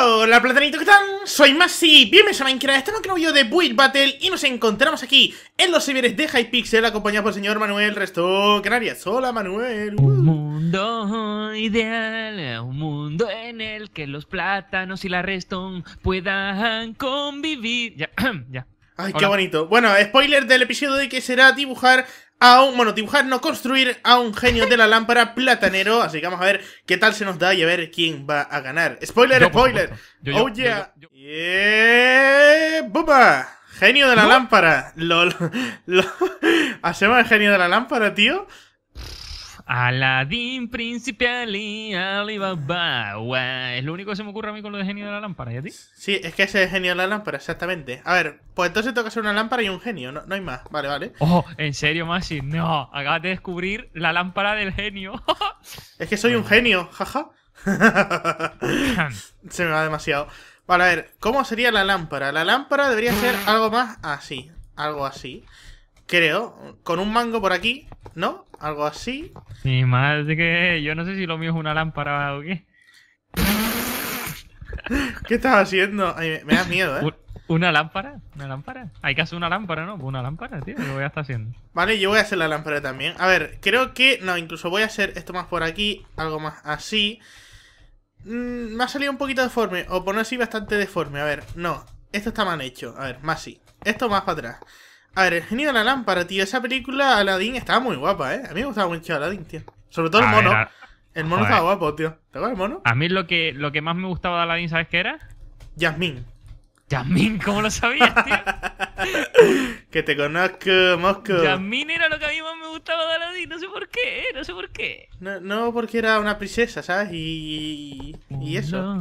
Hola platanito, ¿qué tal? Soy Masi, bienvenidos a Minecraft, estamos en un video de Build Battle y nos encontramos aquí en los severes de Hypixel acompañado por el señor Manuel Resto Canarias. Hola Manuel. Un uh. mundo ideal, un mundo en el que los plátanos y la Reston puedan convivir. Ya, ya. Ay, qué bonito. Bueno, spoiler del episodio de que será dibujar a un, bueno, dibujar, no construir a un genio de la lámpara platanero. Así que vamos a ver qué tal se nos da y a ver quién va a ganar. Spoiler, spoiler. oh yeah. yeah. Genio de la lámpara. LOL. LOL. Hacemos el genio de la lámpara, tío. Aladdin, Príncipe Ali, Alibaba. Es lo único que se me ocurre a mí con lo de genio de la lámpara. ¿Y a ti? Sí, es que ese es genio de la lámpara, exactamente. A ver, pues entonces toca ser una lámpara y un genio, no, no hay más. Vale, vale. Oh, ¿en serio, Masi? No, acabas de descubrir la lámpara del genio. es que soy un genio, jaja. se me va demasiado. Vale, a ver, ¿cómo sería la lámpara? La lámpara debería ser algo más así. Algo así. Creo. Con un mango por aquí ¿no? Algo así. y más de que yo no sé si lo mío es una lámpara o qué. ¿Qué estás haciendo? me, da miedo, ¿eh? ¿Una lámpara? ¿Una lámpara? Hay que hacer una lámpara, ¿no? Pues una lámpara, tío, lo voy a estar haciendo. Vale, yo voy a hacer la lámpara también. A ver, creo que... No, incluso voy a hacer esto más por aquí, algo más así. Mm, me ha salido un poquito deforme, o por no así bastante deforme. A ver, no, esto está mal hecho. A ver, más así. Esto más para atrás. A ver, el genio de la lámpara, tío. Esa película, Aladdin, estaba muy guapa, ¿eh? A mí me gustaba mucho Aladdin, tío. Sobre todo el mono. El mono estaba guapo, tío. ¿Te acuerdas el mono? A mí lo que, lo que más me gustaba de Aladdin, ¿sabes qué era? Yasmín. Yasmín, ¿cómo lo sabías, tío? que te conozco, Mosco. Jasmine era lo que a mí más me gustaba de Aladdin, no sé por qué, eh, no sé por qué. No, porque era una princesa, ¿sabes? Y, eso.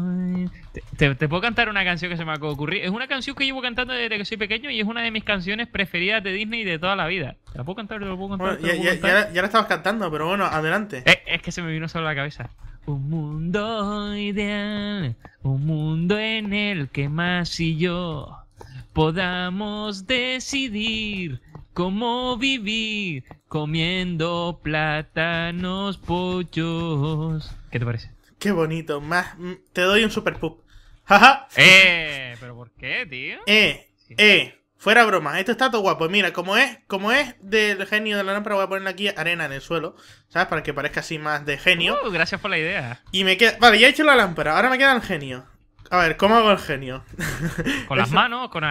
Te, puedo cantar una canción que se me acaba de Es una canción que llevo cantando desde que soy pequeño y es una de mis canciones preferidas de Disney de toda la vida. ¿Te la puedo cantar? ¿Te puedo cantar? ya, la estabas cantando, pero bueno, adelante. Es, eh, es que se me vino solo la cabeza. Un mundo ideal, un mundo en el que más y yo podamos decidir cómo vivir comiendo plátanos pollos. ¿Qué te parece? Qué bonito, más mm, te doy un super pup. Jaja. eh, pero ¿por qué, tío? Eh, eh, fuera broma, esto está todo guapo. Mira, como es, como es del genio de la lámpara, voy a poner aquí arena en el suelo, ¿sabes? Para que parezca así más de genio. Uh, gracias por la idea. Y me queda, vale, ya he hecho la lámpara, ahora me queda el genio. A ver, ¿cómo hago el genio? Con las manos, con,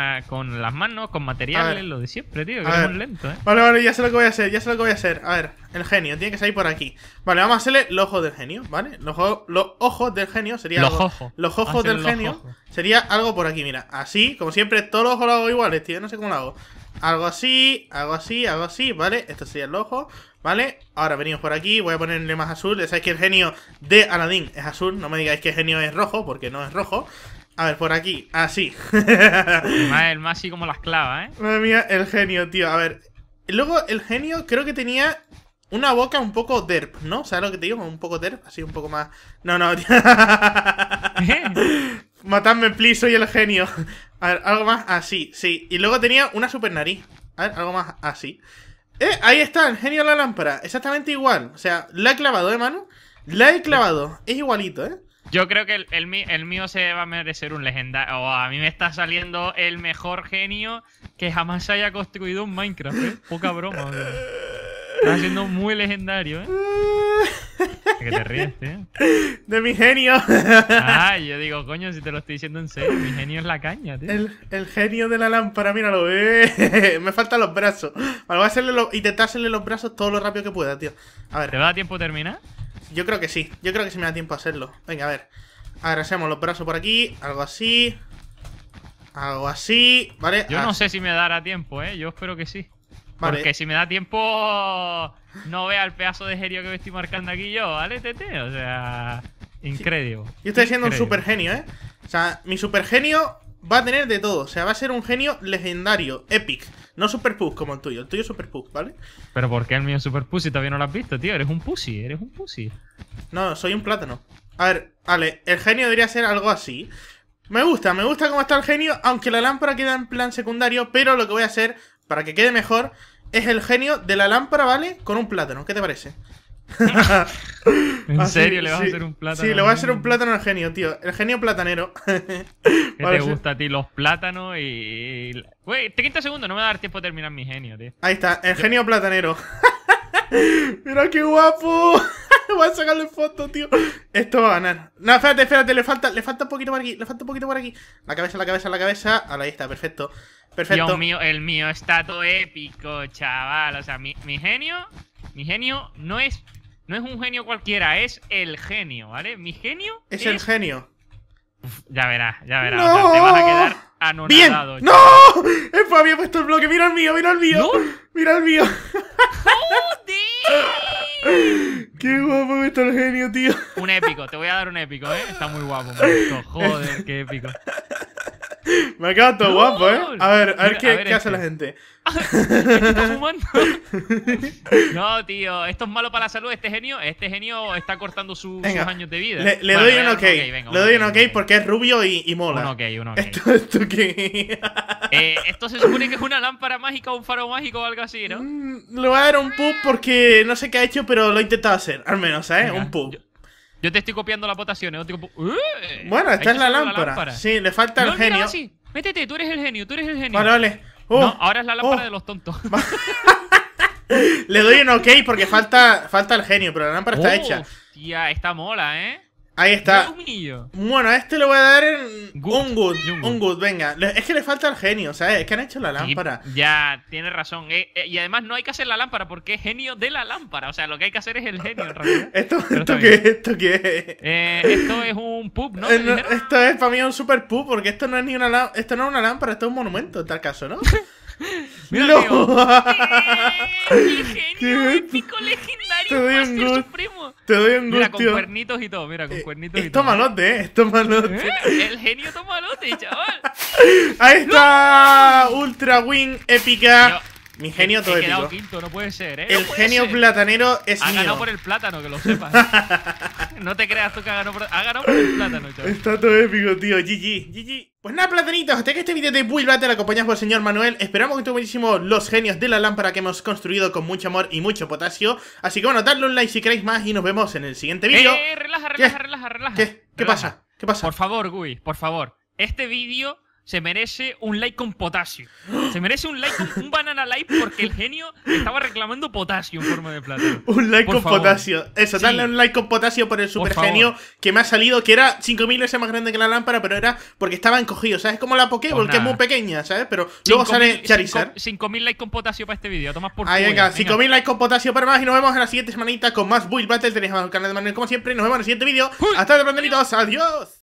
las manos, con materiales, lo de siempre, tío, que es muy lento, ¿eh? Vale, vale, ya sé lo que voy a hacer, ya sé lo que voy a hacer. A ver, el genio, tiene que salir por aquí. Vale, vamos a hacerle los ojos del genio, ¿vale? Los, ojos del genio sería los ojos. Los ojos del genio sería algo por aquí, mira. Así, como siempre, todos los ojos los hago iguales, tío, no sé cómo lo hago. Algo así, algo así, algo así, ¿vale? esto sería el ojo, ¿vale? Ahora venimos por aquí, voy a ponerle más azul. Ya sabéis que el genio de Aladdin es azul. No me digáis que el genio es rojo, porque no es rojo. A ver, por aquí, así. el más así como las clavas, ¿eh? Madre mía, el genio, tío. A ver, luego el genio creo que tenía una boca un poco derp, ¿no? ¿Sabes lo que te digo? Un poco derp, así un poco más... No, no, tío. ¿Eh? Matadme, please, y el genio. A ver, algo más así, sí. Y luego tenía una super nariz. A ver, algo más así. ¡Eh! Ahí está, el genio de la lámpara. Exactamente igual. O sea, la he clavado, ¿eh, mano? La he clavado. Es igualito, ¿eh? Yo creo que el, mío se va a merecer un legendario. a mí me está saliendo el mejor genio que jamás se haya construido un Minecraft, ¿eh? Poca broma, Está siendo muy legendario, ¿eh? Que te ríes, tío? De mi genio. Ah, yo digo, coño, si te lo estoy diciendo en serio, mi genio es la caña, tío. El, genio de la lámpara, míralo, eh. Me faltan los brazos. Vale, voy a hacerle los brazos todo lo rápido que pueda, tío. A ver. ¿Te va dar tiempo a terminar? Yo creo que sí. Yo creo que sí me da tiempo a hacerlo. Venga, a ver. hacemos los brazos por aquí. Algo así. Algo así. Vale. Yo ah. no sé si me dará tiempo, eh. Yo espero que sí. Porque si me da tiempo, no vea el pedazo de genio que me estoy marcando aquí yo, ¿vale, Tete? O sea, increíble. Yo estoy siendo un super genio, ¿eh? O sea, mi super genio va a tener de todo. O sea, va a ser un genio legendario, epic. No super como el tuyo. El tuyo es super ¿vale? Pero ¿por qué el mío es super si Todavía no lo has visto, tío. Eres un pussy, eres un pussy. No, soy un plátano. A ver, vale, el genio debería ser algo así. Me gusta, me gusta cómo está el genio, aunque la lámpara queda en plan secundario, pero lo que voy a hacer para que quede mejor, es el genio de la lámpara, ¿vale? Con un plátano, ¿qué te parece? ¿En serio? ¿Le vas a hacer un plátano? Sí, le voy a hacer un plátano al genio, tío. El genio platanero. ¿Qué te gusta a ti? Los plátanos y. Güey, 30 segundos, no me va a dar tiempo de terminar mi genio, tío. Ahí está, el genio platanero. Mira qué guapo. Voy a sacarle foto, tío. Esto va a ganar. No, espérate, espérate, le falta, le falta un poquito por aquí, le falta un poquito por aquí. La cabeza, la cabeza, la cabeza. Ahora ahí está, perfecto. Perfecto. Dios mío, el mío está todo épico, chaval. O sea, mi, genio, mi genio no es, no es un genio cualquiera, es el genio, ¿vale? Mi genio es, el genio. ya verás, ya verás. No. te vas a quedar anonadado. Bien. ¡No! Es ha puesto el bloque. Mira el mío, mira el mío. Mira el mío. ¡Joder! ¡Qué guapo está el genio, tío! Un épico, te voy a dar un épico, ¿eh? Está muy guapo, Joder, qué épico. Me ha quedado todo guapo, ¿eh? A ver, a ver qué, qué hace la este. gente. no, tío, esto es malo para la salud. Este genio, este genio está cortando sus años de vida. Le, doy un ok. le doy un ok, porque es rubio y, mola. Un ok, un ok. Eh, esto, se supone que es una lámpara mágica o un faro mágico o algo así, ¿no? Mm, le voy a dar un pub porque no sé qué ha hecho, pero lo he intentado hacer. Al menos, ¿eh? un pub. Yo te estoy copiando las votaciones. No te... ¡Eh! bueno, esta es la lámpara. Sí, le falta el genio. sí. Métete, tú eres el genio, tú eres el genio. Vale, vale. no, oh. ahora es la lámpara oh. de los tontos. le doy un ok porque falta, falta el genio, pero la lámpara está oh, hecha. Tía, está mola, ¿eh? Ahí está. Bueno, a este le voy a dar un good. Un good, venga. Es que le falta el genio, ¿sabes? Es que han hecho la lámpara. ya, tiene razón. Eh, eh, y además no hay que hacer la lámpara porque es genio de la lámpara. O sea, lo que hay que hacer es el genio, en realidad. ¿Esto, qué, ¿Esto es? Eh, esto es un pub, ¿no? esto es para mí un super pub porque esto no es ni una esto no es una lámpara, esto es un monumento en tal caso, ¿no? Mira, ¡Qué genio épico legendario! Te doy un gusto. Te doy un gusto. Mira, con cuernitos y todo. Mira, con eh, cuernitos y todo. Eh, es tomalote, eh. El genio tomalote, chaval. Ahí está. Ultra Wing épica. Mi genio todo He no puede ser, ¿eh? El genio platanero es ha mío. Ha ganado por el plátano, que lo sepas. no te creas tú que ha ganado por, ha ganado por el plátano, chaval. Está todo épico, tío. GG, GG. Pues nada, platanitos, hasta que este vídeo de Will la acompañas por el señor Manuel. Esperamos que te muchísimo los genios de la lámpara que hemos construido con mucho amor y mucho potasio. Así que bueno, dadle un like si queréis más y nos vemos en el siguiente vídeo. Eh, relaja, relaja, relaja, relaja. ¿Qué? ¿Qué pasa? ¿Qué pasa? Por favor, Gui, por favor. Este vídeo se merece un like con potasio. Se merece un like con un banana like porque el genio estaba reclamando potasio en forma de plato Un like con potasio. Eso, dale un like con potasio por el super genio que me ha salido, que era 5000 veces más grande que la lámpara, pero era porque estaba encogido, ¿sabes? Como la Pokéball, que es muy pequeña, ¿sabes? Pero luego sale Charizard. 5000 likes con potasio para este vídeo, Tomás por Ahí venga, 5000 likes con potasio para más y nos vemos en la siguiente semanita con más Build Battle. Tenéis canal de Manuel como siempre nos vemos en el siguiente vídeo. Hasta luego, prenderitos. Adiós.